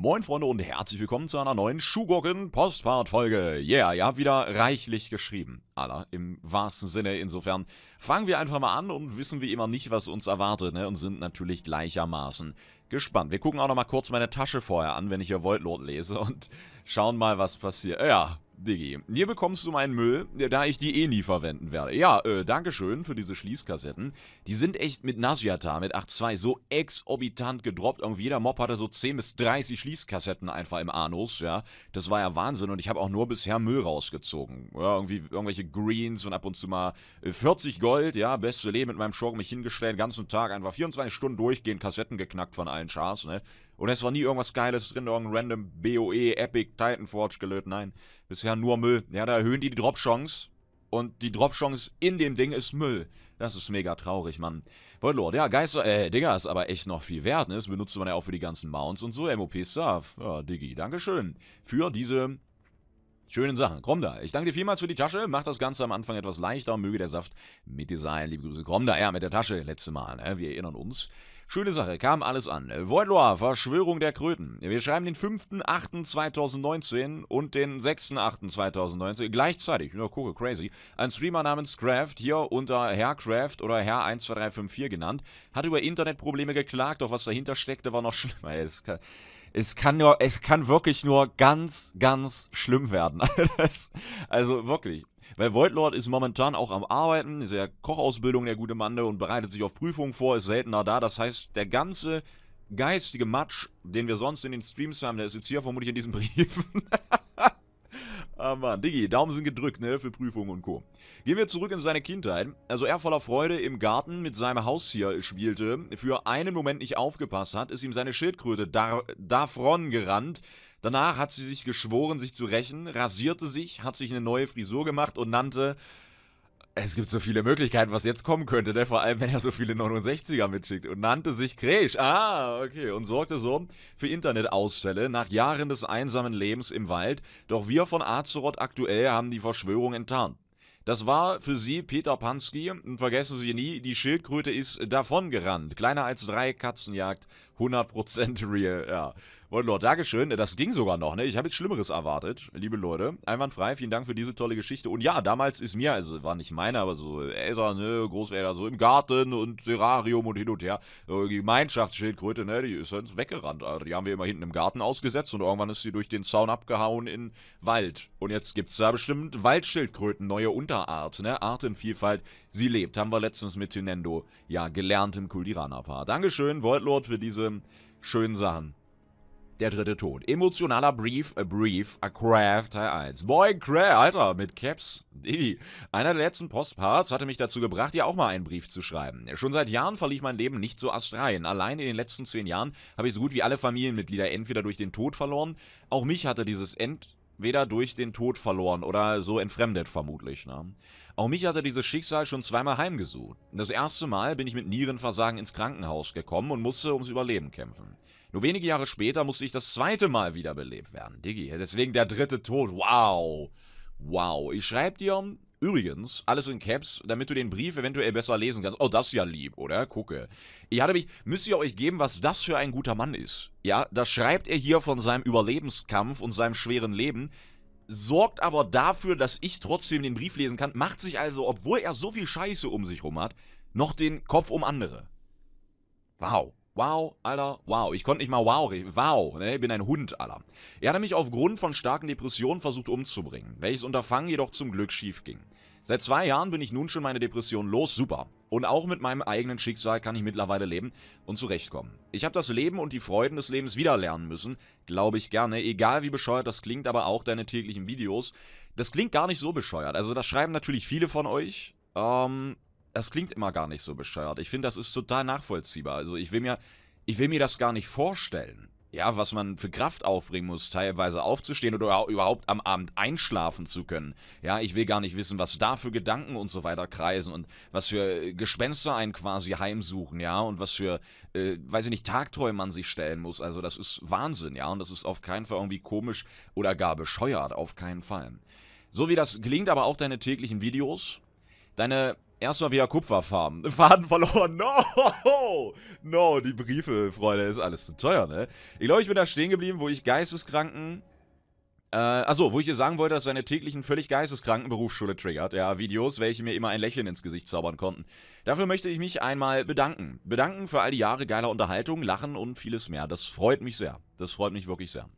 Moin Freunde und herzlich willkommen zu einer neuen Schugocken Postpart Folge. Yeah, ihr habt wieder reichlich geschrieben, aller im wahrsten Sinne. Insofern fangen wir einfach mal an und wissen wie immer nicht, was uns erwartet, ne? Und sind natürlich gleichermaßen gespannt. Wir gucken auch noch mal kurz meine Tasche vorher an, wenn ich hier Voidlord lese und schauen mal, was passiert. Ja, Diggi, hier bekommst du meinen Müll, da ich die eh nie verwenden werde. Ja, äh, Dankeschön für diese Schließkassetten. Die sind echt mit Nasiata, mit 8.2, so exorbitant gedroppt. Irgendwie jeder Mob hatte so 10 bis 30 Schließkassetten einfach im Anus, ja. Das war ja Wahnsinn und ich habe auch nur bisher Müll rausgezogen. Ja, irgendwie irgendwelche Greens und ab und zu mal 40 äh, Gold, ja. Beste Leben mit meinem Schurken mich hingestellt, ganzen Tag einfach 24 Stunden durchgehend, Kassetten geknackt von allen Chars, ne. Und es war nie irgendwas Geiles drin, irgendein random BOE, Epic, Titanforge gelöt. Nein, bisher nur Müll. Ja, da erhöhen die die Drop-Chance. Und die Drop-Chance in dem Ding ist Müll. Das ist mega traurig, Mann. Voidlord, ja, Geister, äh, Digga, ist aber echt noch viel wert, ne? Das benutzt man ja auch für die ganzen Mounts und so. mop Surf. Ja, Diggi, Dankeschön. Für diese schönen Sachen. Kromda, ich danke dir vielmals für die Tasche. Macht das Ganze am Anfang etwas leichter und möge der Saft mit dir sein. Liebe Grüße, Kromda. Ja, mit der Tasche, letzte Mal, ne? Wir erinnern uns. Schöne Sache, kam alles an. Voidloir, Verschwörung der Kröten. Wir schreiben den 5.8.2019 und den 6.8.2019 gleichzeitig. Nur gucke, crazy. Ein Streamer namens Craft, hier unter Herrcraft oder Herr 12354 genannt, hat über Internetprobleme geklagt, doch was dahinter steckte, war noch schlimmer. Es kann, es kann nur, es kann wirklich nur ganz, ganz schlimm werden. also wirklich. Weil Voidlord ist momentan auch am Arbeiten, ist ja Kochausbildung der gute Mande und bereitet sich auf Prüfungen vor, ist seltener da. Das heißt, der ganze geistige Matsch, den wir sonst in den Streams haben, der ist jetzt hier vermutlich in diesem Brief. Ah Mann, Diggi, Daumen sind gedrückt, ne, für Prüfungen und Co. Gehen wir zurück in seine Kindheit. Also er voller Freude im Garten mit seinem Haustier spielte, für einen Moment nicht aufgepasst hat, ist ihm seine Schildkröte dar davon gerannt, Danach hat sie sich geschworen, sich zu rächen, rasierte sich, hat sich eine neue Frisur gemacht und nannte es gibt so viele Möglichkeiten, was jetzt kommen könnte, ne? vor allem wenn er so viele 69er mitschickt und nannte sich Kresch. Ah, okay. Und sorgte so für Internetausfälle nach Jahren des einsamen Lebens im Wald. Doch wir von Azeroth aktuell haben die Verschwörung enttarnt. Das war für sie Peter Pansky und vergessen Sie nie, die Schildkröte ist davongerannt. Kleiner als drei Katzenjagd, 100% real, ja. Voldlord, Dankeschön. Das ging sogar noch, ne? Ich habe jetzt Schlimmeres erwartet, liebe Leute. Einwandfrei, vielen Dank für diese tolle Geschichte. Und ja, damals ist mir, also war nicht meine, aber so Eltern, ne, Großeltern, so im Garten und Terrarium und hin und her. So Gemeinschaftsschildkröte, ne, die ist sonst weggerannt. Also die haben wir immer hinten im Garten ausgesetzt und irgendwann ist sie durch den Zaun abgehauen in Wald. Und jetzt gibt's da bestimmt Waldschildkröten, neue Unterart, ne? Artenvielfalt. Sie lebt, haben wir letztens mit Tinendo ja gelernt im Kuldirana-Paar. Dankeschön, Voltlord, für diese schönen Sachen. Der dritte Tod. Emotionaler Brief, a Brief, a Craft Teil 1. Boy, Craft, Alter, mit Caps. Die. Einer der letzten Postparts hatte mich dazu gebracht, dir auch mal einen Brief zu schreiben. Schon seit Jahren verlief mein Leben nicht so astrein. Allein in den letzten zehn Jahren habe ich so gut wie alle Familienmitglieder entweder durch den Tod verloren, auch mich hatte dieses End weder durch den Tod verloren oder so entfremdet vermutlich. Ne? Auch mich hatte dieses Schicksal schon zweimal heimgesucht. Das erste Mal bin ich mit Nierenversagen ins Krankenhaus gekommen und musste ums Überleben kämpfen. Nur wenige Jahre später musste ich das zweite Mal wiederbelebt werden. Diggi, deswegen der dritte Tod. Wow. Wow. Ich schreibe dir übrigens alles in Caps, damit du den Brief eventuell besser lesen kannst. Oh, das ist ja lieb, oder? Gucke. Ich hatte mich, müsst ihr euch geben, was das für ein guter Mann ist. Ja, da schreibt er hier von seinem Überlebenskampf und seinem schweren Leben sorgt aber dafür, dass ich trotzdem den Brief lesen kann, macht sich also, obwohl er so viel Scheiße um sich rum hat, noch den Kopf um andere. Wow. Wow, Alter, wow. Ich konnte nicht mal wow reden. Wow, ne? Ich bin ein Hund, Alter. Er hatte mich aufgrund von starken Depressionen versucht umzubringen, welches Unterfangen jedoch zum Glück schief ging. Seit zwei Jahren bin ich nun schon meine Depression los, super. Und auch mit meinem eigenen Schicksal kann ich mittlerweile leben und zurechtkommen. Ich habe das Leben und die Freuden des Lebens wieder lernen müssen, glaube ich gerne, egal wie bescheuert das klingt, aber auch deine täglichen Videos. Das klingt gar nicht so bescheuert. Also das schreiben natürlich viele von euch. Ähm, das klingt immer gar nicht so bescheuert. Ich finde, das ist total nachvollziehbar. Also ich will mir, ich will mir das gar nicht vorstellen. Ja, was man für Kraft aufbringen muss, teilweise aufzustehen oder überhaupt am Abend einschlafen zu können. Ja, ich will gar nicht wissen, was da für Gedanken und so weiter kreisen und was für Gespenster einen quasi heimsuchen, ja, und was für, äh, weiß ich nicht, Tagträume man sich stellen muss. Also, das ist Wahnsinn, ja, und das ist auf keinen Fall irgendwie komisch oder gar bescheuert, auf keinen Fall. So wie das klingt, aber auch deine täglichen Videos, deine Erstmal wieder Kupferfarben. Faden verloren. No! No, die Briefe, Freunde, ist alles zu teuer, ne? Ich glaube, ich bin da stehen geblieben, wo ich Geisteskranken... Äh, achso, wo ich ihr sagen wollte, dass seine täglichen völlig geisteskranken Berufsschule triggert. Ja, Videos, welche mir immer ein Lächeln ins Gesicht zaubern konnten. Dafür möchte ich mich einmal bedanken. Bedanken für all die Jahre geiler Unterhaltung, Lachen und vieles mehr. Das freut mich sehr. Das freut mich wirklich sehr.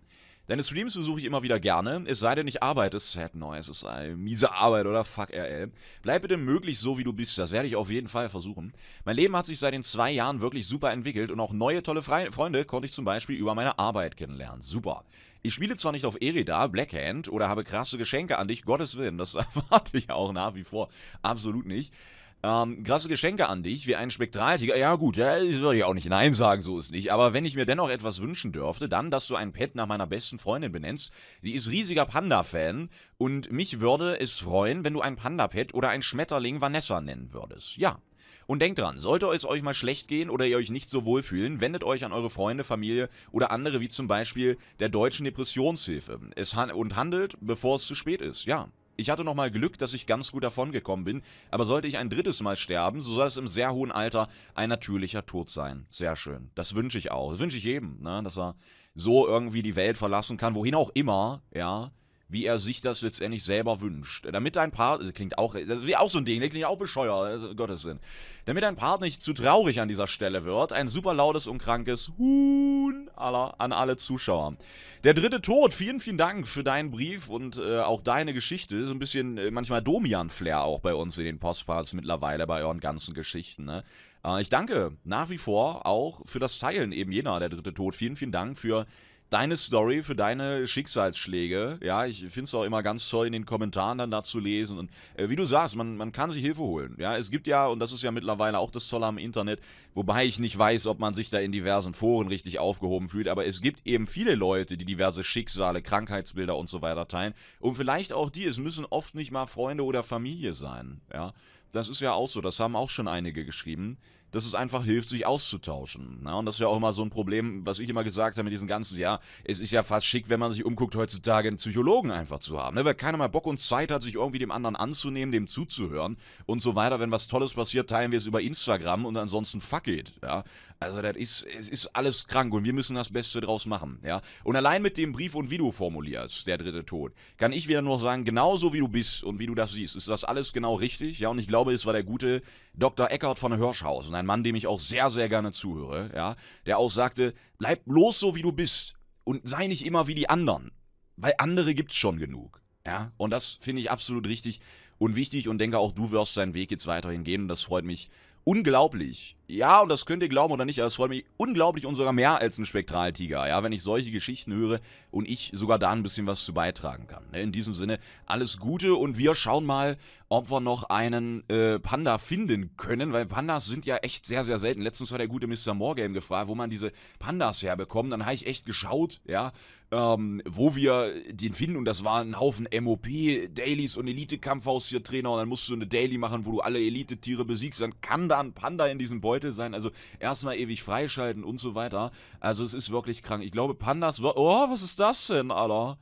Deine Streams besuche ich immer wieder gerne, es sei denn, ich arbeite. Sad halt noise, ist eine miese Arbeit, oder? Fuck RL. Bleib bitte möglichst so, wie du bist. Das werde ich auf jeden Fall versuchen. Mein Leben hat sich seit den zwei Jahren wirklich super entwickelt und auch neue tolle Fre Freunde konnte ich zum Beispiel über meine Arbeit kennenlernen. Super. Ich spiele zwar nicht auf Erida, Blackhand oder habe krasse Geschenke an dich, Gottes Willen, das erwarte ich auch nach wie vor absolut nicht. Ähm, krasse Geschenke an dich, wie ein Spektraltiger. Ja gut, ja, ich soll ja auch nicht Nein sagen, so ist nicht. Aber wenn ich mir dennoch etwas wünschen dürfte, dann, dass du ein Pet nach meiner besten Freundin benennst. Sie ist riesiger Panda-Fan und mich würde es freuen, wenn du ein Panda-Pet oder ein Schmetterling Vanessa nennen würdest. Ja, und denkt dran, sollte es euch mal schlecht gehen oder ihr euch nicht so wohl fühlen, wendet euch an eure Freunde, Familie oder andere, wie zum Beispiel der Deutschen Depressionshilfe. Es han und handelt, bevor es zu spät ist, ja. Ich hatte nochmal Glück, dass ich ganz gut davongekommen bin, aber sollte ich ein drittes Mal sterben, so soll es im sehr hohen Alter ein natürlicher Tod sein. Sehr schön. Das wünsche ich auch. Das wünsche ich jedem, ne? dass er so irgendwie die Welt verlassen kann, wohin auch immer, ja wie er sich das letztendlich selber wünscht. Damit dein Partner, das klingt auch, das ist auch so ein Ding, das klingt auch bescheuert, also Gottes Willen. Damit dein Partner nicht zu traurig an dieser Stelle wird, ein super lautes und krankes Huhn aller, an alle Zuschauer. Der dritte Tod, vielen, vielen Dank für deinen Brief und äh, auch deine Geschichte. So ein bisschen äh, manchmal Domian-Flair auch bei uns in den Postparts mittlerweile, bei euren ganzen Geschichten, ne? Äh, ich danke nach wie vor auch für das Teilen eben jener, der dritte Tod. Vielen, vielen Dank für deine Story, für deine Schicksalsschläge. Ja, ich finde es auch immer ganz toll, in den Kommentaren dann da zu lesen. Und äh, wie du sagst, man, man kann sich Hilfe holen. Ja, es gibt ja, und das ist ja mittlerweile auch das Tolle am Internet, wobei ich nicht weiß, ob man sich da in diversen Foren richtig aufgehoben fühlt, aber es gibt eben viele Leute, die diverse Schicksale, Krankheitsbilder und so weiter teilen. Und vielleicht auch die, es müssen oft nicht mal Freunde oder Familie sein. Ja, das ist ja auch so, das haben auch schon einige geschrieben dass es einfach hilft, sich auszutauschen. Na, ne? und das ist ja auch immer so ein Problem, was ich immer gesagt habe mit diesen ganzen, ja, es ist ja fast schick, wenn man sich umguckt, heutzutage einen Psychologen einfach zu haben. Ne? Weil keiner mal Bock und Zeit hat, sich irgendwie dem anderen anzunehmen, dem zuzuhören und so weiter. Wenn was Tolles passiert, teilen wir es über Instagram und ansonsten fuck it. Ja? Also das ist, es ist alles krank und wir müssen das Beste draus machen, ja. Und allein mit dem Brief und wie du formulierst, der dritte Tod, kann ich wieder nur sagen, genauso wie du bist und wie du das siehst, ist das alles genau richtig, ja. Und ich glaube, es war der gute Dr. Eckert von Hirschhausen, ein Mann, dem ich auch sehr, sehr gerne zuhöre, ja, der auch sagte, bleib bloß so, wie du bist und sei nicht immer wie die anderen, weil andere gibt's schon genug, ja. Und das finde ich absolut richtig und wichtig und denke auch, du wirst deinen Weg jetzt weiterhin gehen und das freut mich unglaublich, ja, und das könnt ihr glauben oder nicht, aber es freut mich unglaublich und sogar mehr als ein Spektraltiger, ja, wenn ich solche Geschichten höre und ich sogar da ein bisschen was zu beitragen kann. Ne? In diesem Sinne, alles Gute und wir schauen mal, ob wir noch einen äh, Panda finden können, weil Pandas sind ja echt sehr, sehr selten. Letztens war der gute Mr. Morgame gefragt, wo man diese Pandas herbekommt. Dann habe ich echt geschaut, ja, ähm, wo wir den finden und das war ein Haufen MOP, Dailies und elite kampfhaustier trainer und dann musst du eine Daily machen, wo du alle Elite-Tiere besiegst. Dann kann da ein Panda in diesen Beutel Leute sein. Also erstmal ewig freischalten und so weiter. Also es ist wirklich krank. Ich glaube, Pandas... Oh, was ist das denn, Alter?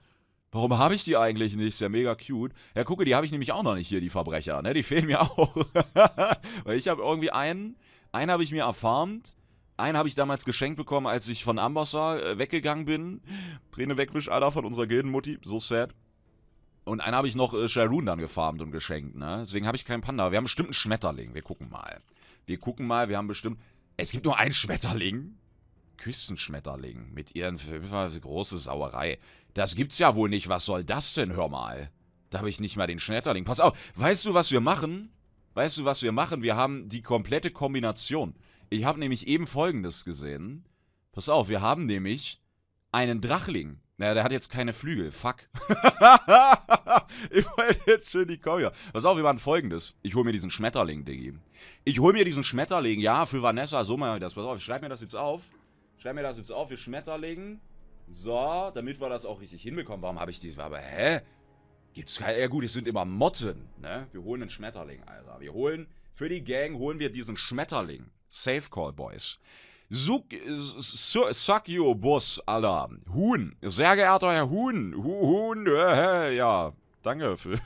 Warum habe ich die eigentlich nicht? Ist ja mega cute. Ja, gucke, die habe ich nämlich auch noch nicht hier, die Verbrecher. Ne? Die fehlen mir auch. Weil ich habe irgendwie einen... Einen habe ich mir erfarmt. Einen habe ich damals geschenkt bekommen, als ich von Ambassar äh, weggegangen bin. Träne wegwisch, Alter, von unserer Gildenmutti. So sad. Und einen habe ich noch äh, Sharon dann gefarmt und geschenkt, ne? Deswegen habe ich keinen Panda. Wir haben bestimmt einen Schmetterling. Wir gucken mal. Wir gucken mal, wir haben bestimmt... Es gibt nur einen Schmetterling. Küstenschmetterling. Mit ihren... Große Sauerei. Das gibt's ja wohl nicht. Was soll das denn? Hör mal. Da habe ich nicht mal den Schmetterling. Pass auf. Weißt du, was wir machen? Weißt du, was wir machen? Wir haben die komplette Kombination. Ich habe nämlich eben Folgendes gesehen. Pass auf, wir haben nämlich einen Drachling. Naja, der hat jetzt keine Flügel. Fuck. Ich wollte jetzt schön die Cover. Pass auf, wir machen folgendes. Ich hole mir diesen Schmetterling, Diggi. Ich hole mir diesen Schmetterling, ja, für Vanessa, so mal das. Pass auf, ich schreibe mir das jetzt auf. Schreib mir das jetzt auf, wir Schmetterling. So, damit wir das auch richtig hinbekommen. Warum habe ich dieses? Aber hä? Gibt's keine. Ja gut, es sind immer Motten, ne? Wir holen einen Schmetterling, Alter. Wir holen. Für die Gang holen wir diesen Schmetterling. Safe Call Boys. Suck, suck you, Bus, Alter. Huhn. Sehr geehrter Herr Huhn. Huhn, äh, ja danke für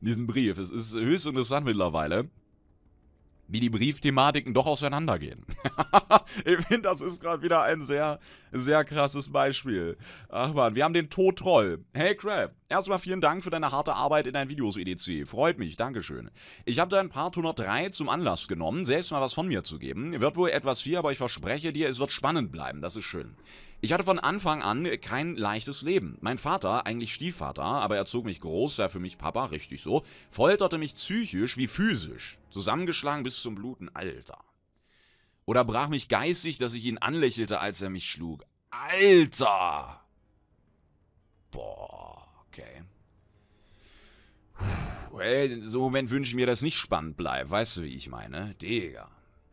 diesen Brief. Es ist höchst interessant mittlerweile, wie die Briefthematiken doch auseinandergehen. ich finde, das ist gerade wieder ein sehr, sehr krasses Beispiel. Ach man, wir haben den Todtroll. Hey Crap, erstmal vielen Dank für deine harte Arbeit in deinen Videos, EDC. Freut mich, Dankeschön. Ich habe dein Part 103 zum Anlass genommen, selbst mal was von mir zu geben. Wird wohl etwas viel, aber ich verspreche dir, es wird spannend bleiben. Das ist schön. Ich hatte von Anfang an kein leichtes Leben. Mein Vater, eigentlich Stiefvater, aber er zog mich groß, ja für mich Papa, richtig so, folterte mich psychisch wie physisch, zusammengeschlagen bis zum Bluten, Alter. Oder brach mich geistig, dass ich ihn anlächelte, als er mich schlug. Alter! Boah, okay. Well, so Moment wünsche ich mir, dass nicht spannend bleibt, weißt du, wie ich meine? Digga.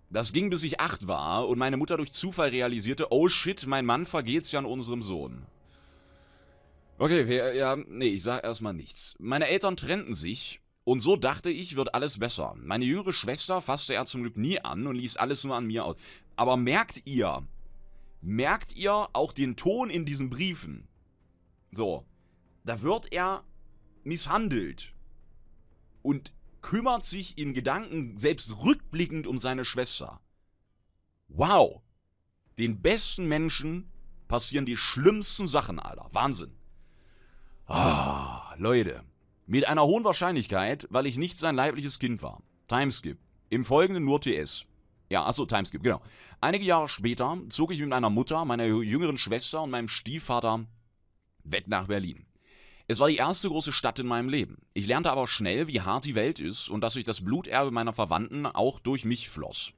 Das ging, bis ich acht war und meine Mutter durch Zufall realisierte, oh shit, mein Mann vergeht's ja an unserem Sohn. Okay, wir, ja, nee, ich sag erstmal nichts. Meine Eltern trennten sich und so dachte ich, wird alles besser. Meine jüngere Schwester fasste er zum Glück nie an und ließ alles nur an mir aus. Aber merkt ihr, merkt ihr auch den Ton in diesen Briefen? So, da wird er misshandelt. Und kümmert sich in Gedanken selbst rückblickend um seine Schwester. Wow! Den besten Menschen passieren die schlimmsten Sachen, Alter. Wahnsinn. Ah, Leute. Mit einer hohen Wahrscheinlichkeit, weil ich nicht sein leibliches Kind war. Timeskip. Im Folgenden nur TS. Ja, achso, Timeskip, genau. Einige Jahre später zog ich mit meiner Mutter, meiner jüngeren Schwester und meinem Stiefvater weg nach Berlin. Es war die erste große Stadt in meinem Leben. Ich lernte aber schnell, wie hart die Welt ist und dass sich das Bluterbe meiner Verwandten auch durch mich floss.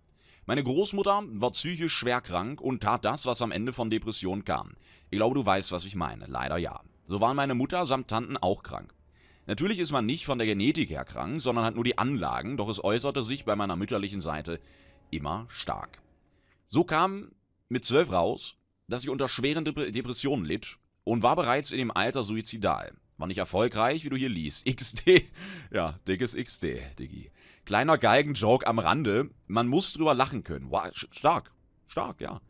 Meine Großmutter war psychisch schwer krank und tat das, was am Ende von Depressionen kam. Ich glaube, du weißt, was ich meine. Leider ja. So waren meine Mutter samt Tanten auch krank. Natürlich ist man nicht von der Genetik her krank, sondern hat nur die Anlagen, doch es äußerte sich bei meiner mütterlichen Seite immer stark. So kam mit zwölf raus, dass ich unter schweren Dep Depressionen litt und war bereits in dem Alter suizidal. War nicht erfolgreich, wie du hier liest. XD. Ja, dickes XD, Diggi. Kleiner galgen am Rande. Man muss drüber lachen können. Wow, stark. Stark, ja.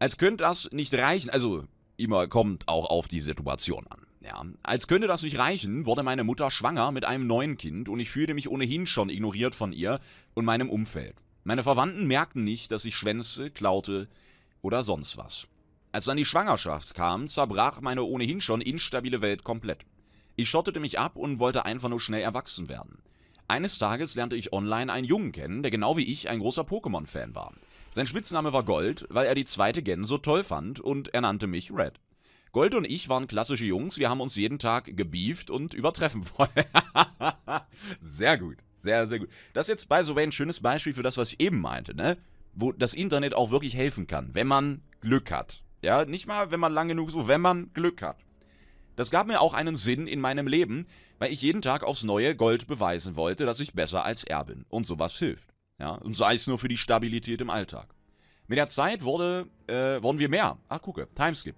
Als könnte das nicht reichen. Also, immer kommt auch auf die Situation an. Ja, als könnte das nicht reichen, wurde meine Mutter schwanger mit einem neuen Kind und ich fühlte mich ohnehin schon ignoriert von ihr und meinem Umfeld. Meine Verwandten merkten nicht, dass ich schwänze, klaute oder sonst was. Als dann die Schwangerschaft kam, zerbrach meine ohnehin schon instabile Welt komplett. Ich schottete mich ab und wollte einfach nur schnell erwachsen werden. Eines Tages lernte ich online einen Jungen kennen, der genau wie ich ein großer Pokémon-Fan war. Sein Spitzname war Gold, weil er die zweite Gen so toll fand und er nannte mich Red. Gold und ich waren klassische Jungs, wir haben uns jeden Tag gebieft und übertreffen wollen. sehr gut, sehr, sehr gut. Das ist jetzt, by the way, ein schönes Beispiel für das, was ich eben meinte, ne? Wo das Internet auch wirklich helfen kann, wenn man Glück hat. Ja, nicht mal, wenn man lang genug sucht, wenn man Glück hat. Das gab mir auch einen Sinn in meinem Leben, weil ich jeden Tag aufs neue Gold beweisen wollte, dass ich besser als er bin. Und sowas hilft. Ja, und sei es nur für die Stabilität im Alltag. Mit der Zeit wurde, äh, wurden wir mehr. Ach, gucke, Timeskip.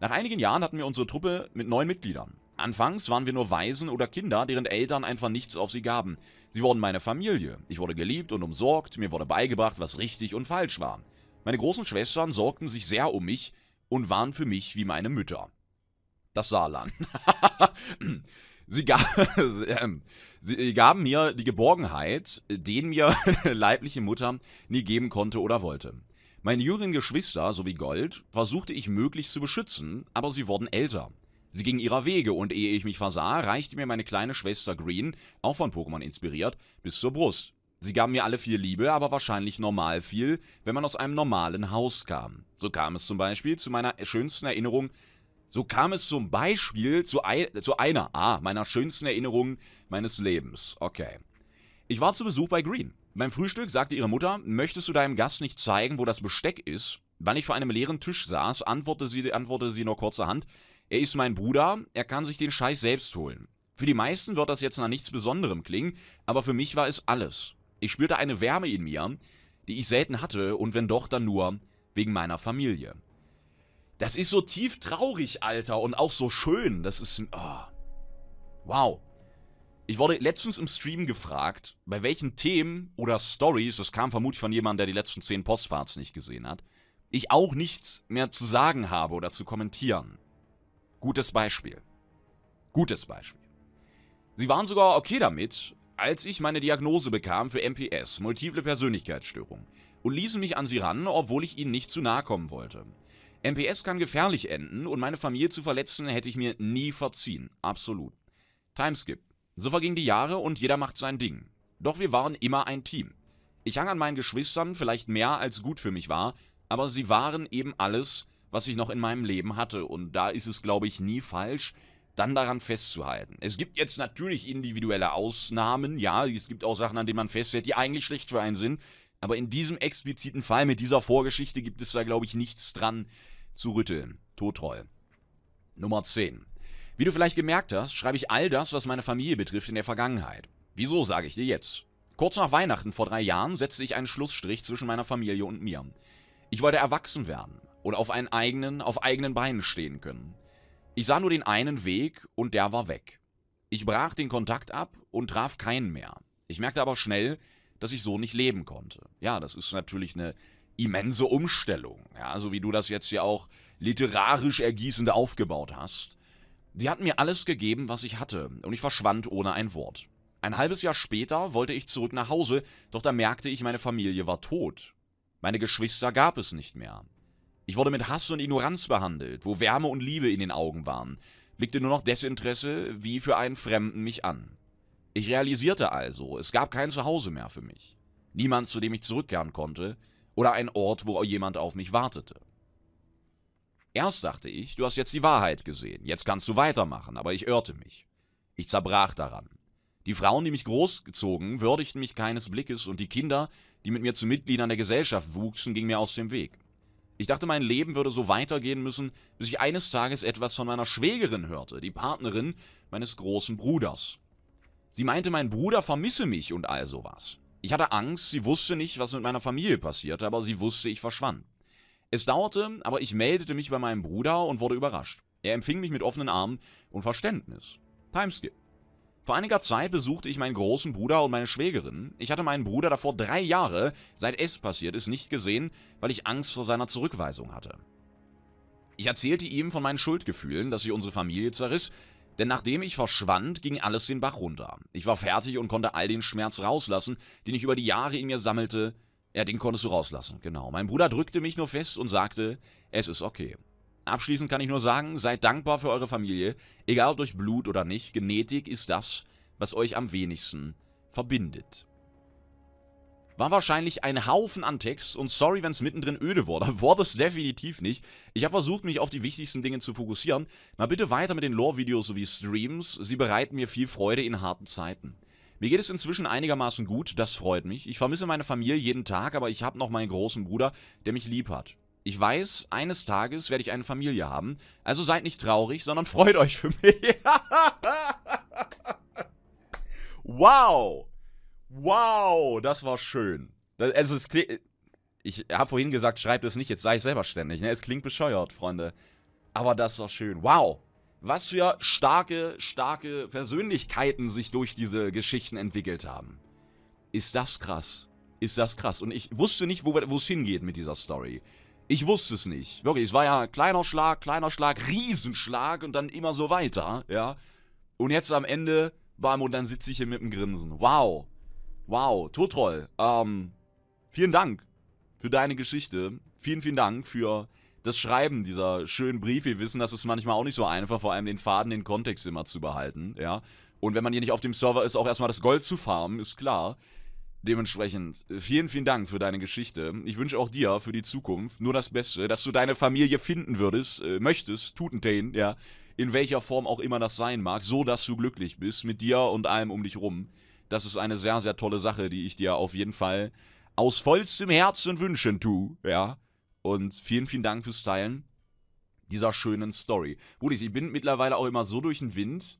Nach einigen Jahren hatten wir unsere Truppe mit neun Mitgliedern. Anfangs waren wir nur Waisen oder Kinder, deren Eltern einfach nichts auf sie gaben. Sie wurden meine Familie. Ich wurde geliebt und umsorgt, mir wurde beigebracht, was richtig und falsch war. Meine großen Schwestern sorgten sich sehr um mich, und waren für mich wie meine Mütter. Das Saarland. sie, gab, ähm, sie gaben mir die Geborgenheit, den mir leibliche Mutter nie geben konnte oder wollte. Meine jüngeren Geschwister sowie Gold versuchte ich möglichst zu beschützen, aber sie wurden älter. Sie gingen ihrer Wege und ehe ich mich versah, reichte mir meine kleine Schwester Green, auch von Pokémon inspiriert, bis zur Brust. Sie gaben mir alle viel Liebe, aber wahrscheinlich normal viel, wenn man aus einem normalen Haus kam. So kam es zum Beispiel zu meiner schönsten Erinnerung, so kam es zum Beispiel zu, ein, zu einer, ah, meiner schönsten Erinnerungen meines Lebens. Okay. Ich war zu Besuch bei Green. Beim Frühstück sagte ihre Mutter, möchtest du deinem Gast nicht zeigen, wo das Besteck ist? Wann ich vor einem leeren Tisch saß, antwortete sie, antwortete sie nur kurzerhand, er ist mein Bruder, er kann sich den Scheiß selbst holen. Für die meisten wird das jetzt nach nichts Besonderem klingen, aber für mich war es alles. Ich spürte eine Wärme in mir, die ich selten hatte und wenn doch, dann nur wegen meiner Familie. Das ist so tief traurig, Alter, und auch so schön. Das ist... Oh. Wow. Ich wurde letztens im Stream gefragt, bei welchen Themen oder Stories, das kam vermutlich von jemandem, der die letzten 10 Postparts nicht gesehen hat, ich auch nichts mehr zu sagen habe oder zu kommentieren. Gutes Beispiel. Gutes Beispiel. Sie waren sogar okay damit, als ich meine Diagnose bekam für MPS, multiple Persönlichkeitsstörung, und ließen mich an sie ran, obwohl ich ihnen nicht zu nahe kommen wollte. MPS kann gefährlich enden und meine Familie zu verletzen hätte ich mir nie verziehen, absolut. Timeskip. So vergingen die Jahre und jeder macht sein Ding. Doch wir waren immer ein Team. Ich hang an meinen Geschwistern vielleicht mehr als gut für mich war, aber sie waren eben alles, was ich noch in meinem Leben hatte und da ist es glaube ich nie falsch, dann daran festzuhalten. Es gibt jetzt natürlich individuelle Ausnahmen, ja, es gibt auch Sachen, an denen man festhält, die eigentlich schlecht für einen sind, aber in diesem expliziten Fall mit dieser Vorgeschichte gibt es da, glaube ich, nichts dran zu rütteln. Totreu. Nummer 10. Wie du vielleicht gemerkt hast, schreibe ich all das, was meine Familie betrifft, in der Vergangenheit. Wieso sage ich dir jetzt? Kurz nach Weihnachten vor drei Jahren setzte ich einen Schlussstrich zwischen meiner Familie und mir. Ich wollte erwachsen werden oder auf einen eigenen, auf eigenen Beinen stehen können. Ich sah nur den einen Weg und der war weg. Ich brach den Kontakt ab und traf keinen mehr. Ich merkte aber schnell, dass ich so nicht leben konnte. Ja, das ist natürlich eine immense Umstellung, ja, so wie du das jetzt ja auch literarisch ergießend aufgebaut hast. Die hatten mir alles gegeben, was ich hatte, und ich verschwand ohne ein Wort. Ein halbes Jahr später wollte ich zurück nach Hause, doch da merkte ich, meine Familie war tot. Meine Geschwister gab es nicht mehr. Ich wurde mit Hass und Ignoranz behandelt, wo Wärme und Liebe in den Augen waren. Blickte nur noch Desinteresse wie für einen Fremden mich an. Ich realisierte also, es gab kein Zuhause mehr für mich. Niemand, zu dem ich zurückkehren konnte, oder ein Ort, wo jemand auf mich wartete. Erst dachte ich, du hast jetzt die Wahrheit gesehen, jetzt kannst du weitermachen, aber ich irrte mich. Ich zerbrach daran. Die Frauen, die mich großgezogen, würdigten mich keines Blickes und die Kinder, die mit mir zu Mitgliedern der Gesellschaft wuchsen, gingen mir aus dem Weg. Ich dachte, mein Leben würde so weitergehen müssen, bis ich eines Tages etwas von meiner Schwägerin hörte, die Partnerin meines großen Bruders. Sie meinte, mein Bruder vermisse mich und all sowas. Ich hatte Angst, sie wusste nicht, was mit meiner Familie passierte, aber sie wusste, ich verschwand. Es dauerte, aber ich meldete mich bei meinem Bruder und wurde überrascht. Er empfing mich mit offenen Armen und Verständnis. Timeskip. Vor einiger Zeit besuchte ich meinen großen Bruder und meine Schwägerin. Ich hatte meinen Bruder davor drei Jahre, seit es passiert ist, nicht gesehen, weil ich Angst vor seiner Zurückweisung hatte. Ich erzählte ihm von meinen Schuldgefühlen, dass sie unsere Familie zerriss, denn nachdem ich verschwand, ging alles den Bach runter. Ich war fertig und konnte all den Schmerz rauslassen, den ich über die Jahre in mir sammelte. Ja, den konntest du rauslassen, genau. Mein Bruder drückte mich nur fest und sagte, es ist okay. Abschließend kann ich nur sagen, seid dankbar für eure Familie, egal ob durch Blut oder nicht, Genetik ist das, was euch am wenigsten verbindet. War wahrscheinlich ein Haufen an Text und sorry, wenn es mittendrin öde wurde. Wurde es definitiv nicht. Ich habe versucht, mich auf die wichtigsten Dinge zu fokussieren. Mal bitte weiter mit den Lore-Videos sowie Streams. Sie bereiten mir viel Freude in harten Zeiten. Mir geht es inzwischen einigermaßen gut, das freut mich. Ich vermisse meine Familie jeden Tag, aber ich habe noch meinen großen Bruder, der mich lieb hat. Ich weiß, eines Tages werde ich eine Familie haben. Also seid nicht traurig, sondern freut euch für mich. wow. Wow, das war schön. also es klingt... Ich habe vorhin gesagt, schreibt es nicht, jetzt sei ich selbstständig. Ne? Es klingt bescheuert, Freunde. Aber das war schön. Wow. Was für starke, starke Persönlichkeiten sich durch diese Geschichten entwickelt haben. Ist das krass. Ist das krass. Und ich wusste nicht, wo es hingeht mit dieser Story. Ich wusste es nicht. Wirklich, es war ja kleiner Schlag, kleiner Schlag, Riesenschlag und dann immer so weiter, ja. Und jetzt am Ende, bam, und dann sitze ich hier mit dem Grinsen. Wow. Wow. Totroll, ähm, vielen Dank für deine Geschichte. Vielen, vielen Dank für das Schreiben dieser schönen Briefe. Wir wissen, dass es manchmal auch nicht so einfach, vor allem den Faden, den Kontext immer zu behalten, ja. Und wenn man hier nicht auf dem Server ist, auch erstmal das Gold zu farmen, ist klar. Dementsprechend, äh, vielen, vielen Dank für deine Geschichte. Ich wünsche auch dir für die Zukunft nur das Beste, dass du deine Familie finden würdest, äh, möchtest, Tutentain, ja, in welcher Form auch immer das sein mag, so dass du glücklich bist mit dir und allem um dich rum. Das ist eine sehr, sehr tolle Sache, die ich dir auf jeden Fall aus vollstem Herzen wünschen tu, ja. Und vielen, vielen Dank fürs Teilen dieser schönen Story. Budis, ich bin mittlerweile auch immer so durch den Wind,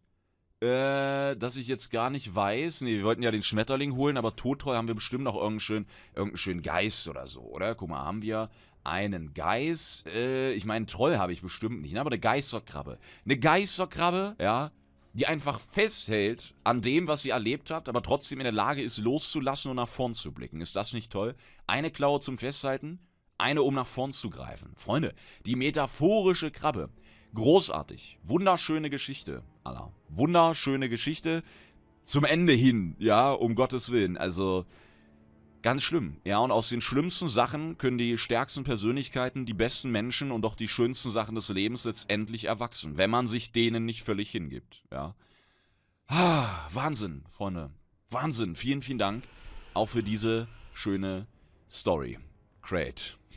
äh, dass ich jetzt gar nicht weiß. Ne, wir wollten ja den Schmetterling holen, aber todtreu haben wir bestimmt noch irgendeinen schönen, irgendeinen schönen Geist oder so, oder? Guck mal, haben wir einen Geist. Äh, ich meine, Troll habe ich bestimmt nicht, ne? aber eine Geisterkrabbe. Eine Geisterkrabbe, ja, die einfach festhält an dem, was sie erlebt hat, aber trotzdem in der Lage ist, loszulassen und nach vorn zu blicken. Ist das nicht toll? Eine Klaue zum Festhalten, eine, um nach vorn zu greifen. Freunde, die metaphorische Krabbe. Großartig. Wunderschöne Geschichte, Allah. Wunderschöne Geschichte. Zum Ende hin, ja, um Gottes Willen. Also, ganz schlimm. Ja, und aus den schlimmsten Sachen können die stärksten Persönlichkeiten, die besten Menschen und auch die schönsten Sachen des Lebens letztendlich erwachsen, wenn man sich denen nicht völlig hingibt, ja. Ah, Wahnsinn, Freunde. Wahnsinn. Vielen, vielen Dank auch für diese schöne Story. Great.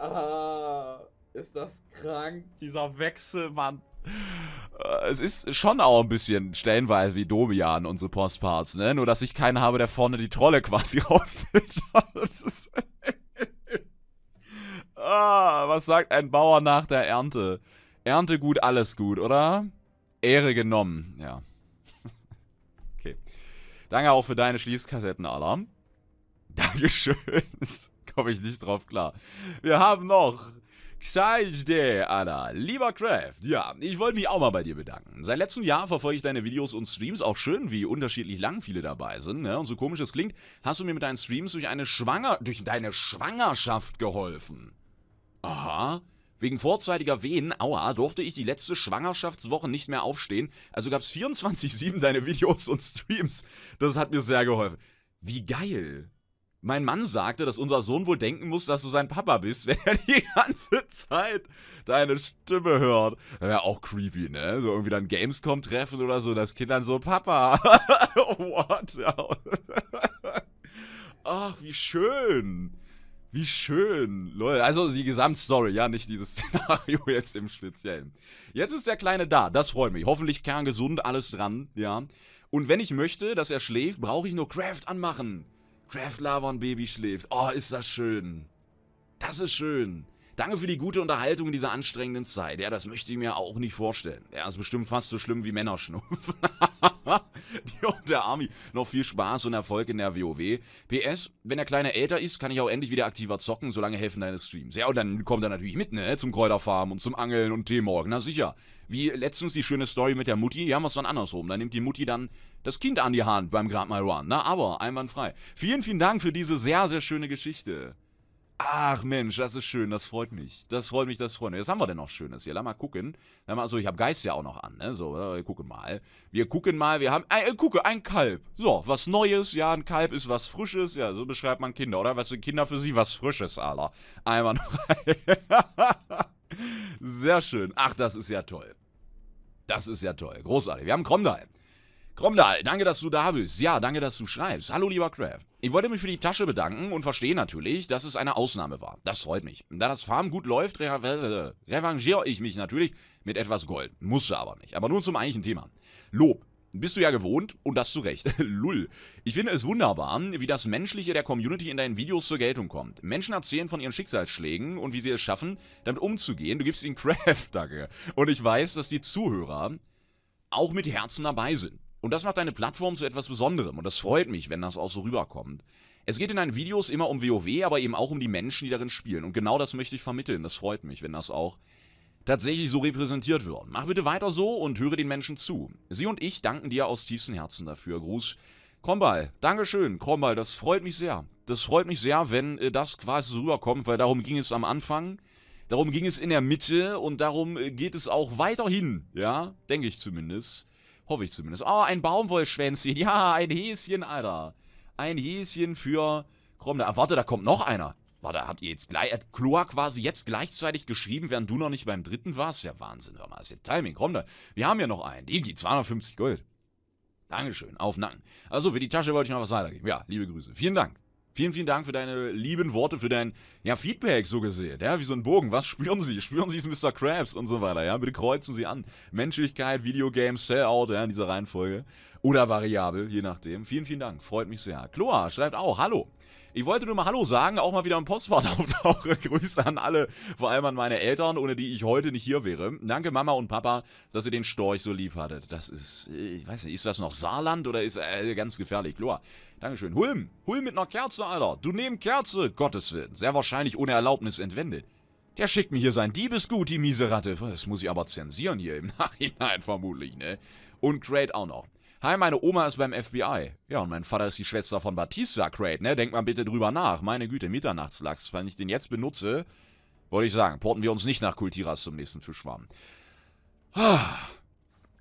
Ah, ist das krank. Dieser Wechsel, Mann. Äh, es ist schon auch ein bisschen stellenweise wie Domian, unsere Postparts, ne? Nur, dass ich keinen habe, der vorne die Trolle quasi rausfiltert. ah, was sagt ein Bauer nach der Ernte? Ernte gut, alles gut, oder? Ehre genommen, ja. okay. Danke auch für deine Schließkassetten, Alarm. Dankeschön komme ich nicht drauf klar. Wir haben noch Xaide, Anna. Lieber Kraft, ja, ich wollte mich auch mal bei dir bedanken. Seit letztem Jahr verfolge ich deine Videos und Streams. Auch schön, wie unterschiedlich lang viele dabei sind. Ne? Und so komisch es klingt, hast du mir mit deinen Streams durch, eine Schwanger durch deine Schwangerschaft geholfen. Aha. Wegen vorzeitiger Wehen, aua, durfte ich die letzte Schwangerschaftswoche nicht mehr aufstehen. Also gab es 24-7 deine Videos und Streams. Das hat mir sehr geholfen. Wie geil. Mein Mann sagte, dass unser Sohn wohl denken muss, dass du sein Papa bist, wenn er die ganze Zeit deine Stimme hört. Das Wäre auch creepy, ne? So irgendwie dann Gamescom-Treffen oder so, das Kind dann so, Papa, what? Ach, wie schön. Wie schön. Leute, also die Gesamtstory, ja, nicht dieses Szenario jetzt im Speziellen. Jetzt ist der Kleine da, das freut mich. Hoffentlich kerngesund, alles dran, ja. Und wenn ich möchte, dass er schläft, brauche ich nur Craft anmachen. Craft Draft und Baby schläft. Oh, ist das schön. Das ist schön. Danke für die gute Unterhaltung in dieser anstrengenden Zeit. Ja, das möchte ich mir auch nicht vorstellen. Ja, ist bestimmt fast so schlimm wie Männerschnupf. Dir und der Army noch viel Spaß und Erfolg in der WoW. PS, wenn der Kleine älter ist, kann ich auch endlich wieder aktiver zocken, solange helfen deine Streams. Ja, und dann kommt er natürlich mit, ne? Zum Kräuterfarmen und zum Angeln und Teemorgen. Na sicher. Wie letztens die schöne Story mit der Mutti. Ja, was wir dann andersrum. Da nimmt die Mutti dann das Kind an die Hand beim Grab My Run. Na, aber einwandfrei. Vielen, vielen Dank für diese sehr, sehr schöne Geschichte. Ach Mensch, das ist schön, das freut mich. Das freut mich, das freut mich. Was haben wir denn noch Schönes hier? Lass mal gucken. Lass mal, also ich habe Geist ja auch noch an, ne? So, wir äh, gucken mal. Wir gucken mal, wir haben. Äh, äh, gucke, ein Kalb. So, was Neues, ja, ein Kalb ist was Frisches. Ja, so beschreibt man Kinder, oder? Was sind Kinder für sie? Was Frisches, Alter. Einmal noch. Sehr schön. Ach, das ist ja toll. Das ist ja toll. Großartig. Wir haben Kromdahl. Kromdal, danke, dass du da bist. Ja, danke, dass du schreibst. Hallo, lieber Craft. Ich wollte mich für die Tasche bedanken und verstehe natürlich, dass es eine Ausnahme war. Das freut mich. Da das Farm gut läuft, re revanchiere ich mich natürlich mit etwas Gold. Musste aber nicht. Aber nun zum eigentlichen Thema. Lob. Bist du ja gewohnt und das zu Recht. Lull. Ich finde es wunderbar, wie das Menschliche der Community in deinen Videos zur Geltung kommt. Menschen erzählen von ihren Schicksalsschlägen und wie sie es schaffen, damit umzugehen. Du gibst ihnen Craft, danke. Und ich weiß, dass die Zuhörer auch mit Herzen dabei sind. Und das macht deine Plattform zu etwas Besonderem und das freut mich, wenn das auch so rüberkommt. Es geht in deinen Videos immer um WoW, aber eben auch um die Menschen, die darin spielen. Und genau das möchte ich vermitteln. Das freut mich, wenn das auch tatsächlich so repräsentiert wird. Mach bitte weiter so und höre den Menschen zu. Sie und ich danken dir aus tiefstem Herzen dafür. Gruß, Krombal. Dankeschön, Krombal. Das freut mich sehr. Das freut mich sehr, wenn äh, das quasi so rüberkommt, weil darum ging es am Anfang. Darum ging es in der Mitte und darum äh, geht es auch weiterhin, ja, denke ich zumindest. Hoffe ich zumindest. Oh, ein Baumwollschwänzchen. Ja, ein Häschen, Alter. Ein Häschen für Kromne. Ah, warte, da kommt noch einer. Warte, habt ihr jetzt gleich... Hat Kloa quasi jetzt gleichzeitig geschrieben, während du noch nicht beim dritten warst? Ja, Wahnsinn. Hör mal, ist ja Timing. Kromne, wir haben ja noch einen. Digi, 250 Gold. Dankeschön. Auf Nacken. Also, für die Tasche wollte ich noch was weitergeben. Ja, liebe Grüße. Vielen Dank. Vielen, vielen Dank für deine lieben Worte, für dein ja, Feedback so gesehen. Ja, wie so ein Bogen. Was spüren Sie? Spüren Sie es Mr. Krabs und so weiter. Ja, bitte kreuzen Sie an. Menschlichkeit, Videogames, Sellout, ja, in dieser Reihenfolge. Oder variabel, je nachdem. Vielen, vielen Dank. Freut mich sehr. Chloa schreibt auch, hallo. Ich wollte nur mal Hallo sagen, auch mal wieder ein Postwort auftauche. Grüße an alle, vor allem an meine Eltern, ohne die ich heute nicht hier wäre. Danke Mama und Papa, dass ihr den Storch so lieb hattet. Das ist, äh, ich weiß nicht, ist das noch Saarland oder ist äh, ganz gefährlich? Chloa, Dankeschön. Hulm. Hulm mit einer Kerze, Alter. Du neben Kerze. Gottes Willen. Sehr wahrscheinlich ohne Erlaubnis entwendet. Der schickt mir hier sein Diebesgut, die miese Ratte. Das muss ich aber zensieren hier im Nachhinein vermutlich, ne? Und Crate auch noch. Hi, meine Oma ist beim FBI. Ja, und mein Vater ist die Schwester von Batista Crate, ne? Denkt mal bitte drüber nach. Meine Güte, Mitternachtslachs. Wenn ich den jetzt benutze, wollte ich sagen, porten wir uns nicht nach Kultiras zum nächsten Fischschwarm. Ah,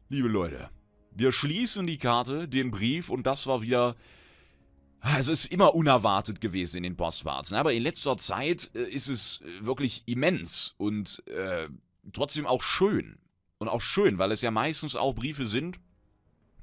liebe Leute, wir schließen die Karte, den Brief und das war wieder also ist immer unerwartet gewesen in den Bossparts, aber in letzter Zeit äh, ist es äh, wirklich immens und äh, trotzdem auch schön. Und auch schön, weil es ja meistens auch Briefe sind,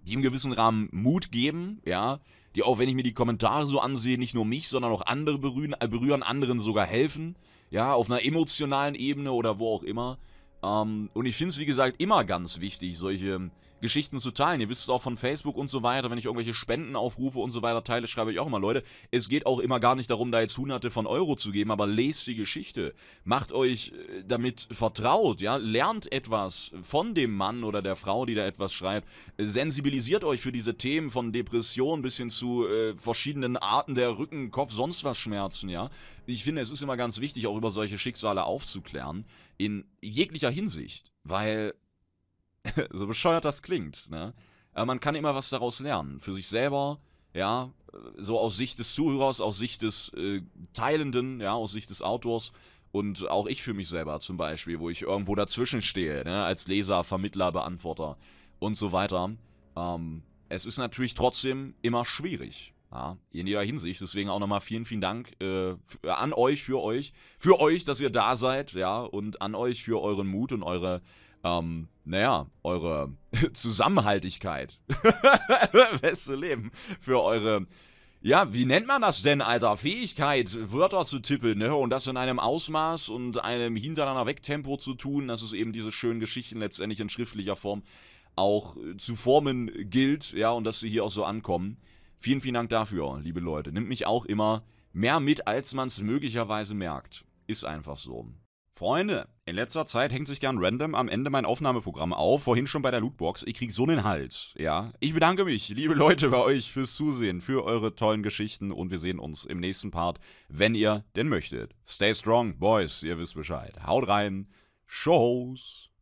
die im gewissen Rahmen Mut geben, ja, die auch, wenn ich mir die Kommentare so ansehe, nicht nur mich, sondern auch andere berühren, äh, berühren anderen sogar helfen, ja, auf einer emotionalen Ebene oder wo auch immer. Ähm, und ich finde es, wie gesagt, immer ganz wichtig, solche Geschichten zu teilen. Ihr wisst es auch von Facebook und so weiter, wenn ich irgendwelche Spenden aufrufe und so weiter teile, schreibe ich auch immer, Leute, es geht auch immer gar nicht darum, da jetzt hunderte von Euro zu geben, aber lest die Geschichte. Macht euch äh, damit vertraut, ja, lernt etwas von dem Mann oder der Frau, die da etwas schreibt. Sensibilisiert euch für diese Themen von Depression bis hin zu äh, verschiedenen Arten der Rücken, Kopf, sonst was Schmerzen, ja. Ich finde, es ist immer ganz wichtig, auch über solche Schicksale aufzuklären, in jeglicher Hinsicht, weil so bescheuert das klingt, ne? Aber man kann immer was daraus lernen. Für sich selber, ja, so aus Sicht des Zuhörers, aus Sicht des äh, Teilenden, ja, aus Sicht des Autors. Und auch ich für mich selber zum Beispiel, wo ich irgendwo dazwischen stehe, ne? als Leser, Vermittler, Beantworter und so weiter. Ähm, es ist natürlich trotzdem immer schwierig. Ja, in jeder Hinsicht. Deswegen auch nochmal vielen, vielen Dank äh, an euch, für euch, für euch, dass ihr da seid, ja, und an euch für euren Mut und eure ähm, naja, eure Zusammenhaltigkeit. Beste Leben. Für eure, ja, wie nennt man das denn, Alter? Fähigkeit, Wörter zu tippeln, ne? Und das in einem Ausmaß und einem hintereinander Wegtempo zu tun, dass es eben diese schönen Geschichten letztendlich in schriftlicher Form auch äh, zu formen gilt, ja, und dass sie hier auch so ankommen. Vielen, vielen Dank dafür, liebe Leute. Nimmt mich auch immer mehr mit, als man es möglicherweise merkt. Ist einfach so. Freunde, in letzter Zeit hängt sich gern random am Ende mein Aufnahmeprogramm auf, vorhin schon bei der Lootbox. Ich krieg so einen Hals, ja. Ich bedanke mich, liebe Leute, bei euch fürs Zusehen, für eure tollen Geschichten und wir sehen uns im nächsten Part, wenn ihr denn möchtet. Stay strong, Boys, ihr wisst Bescheid. Haut rein, Shows!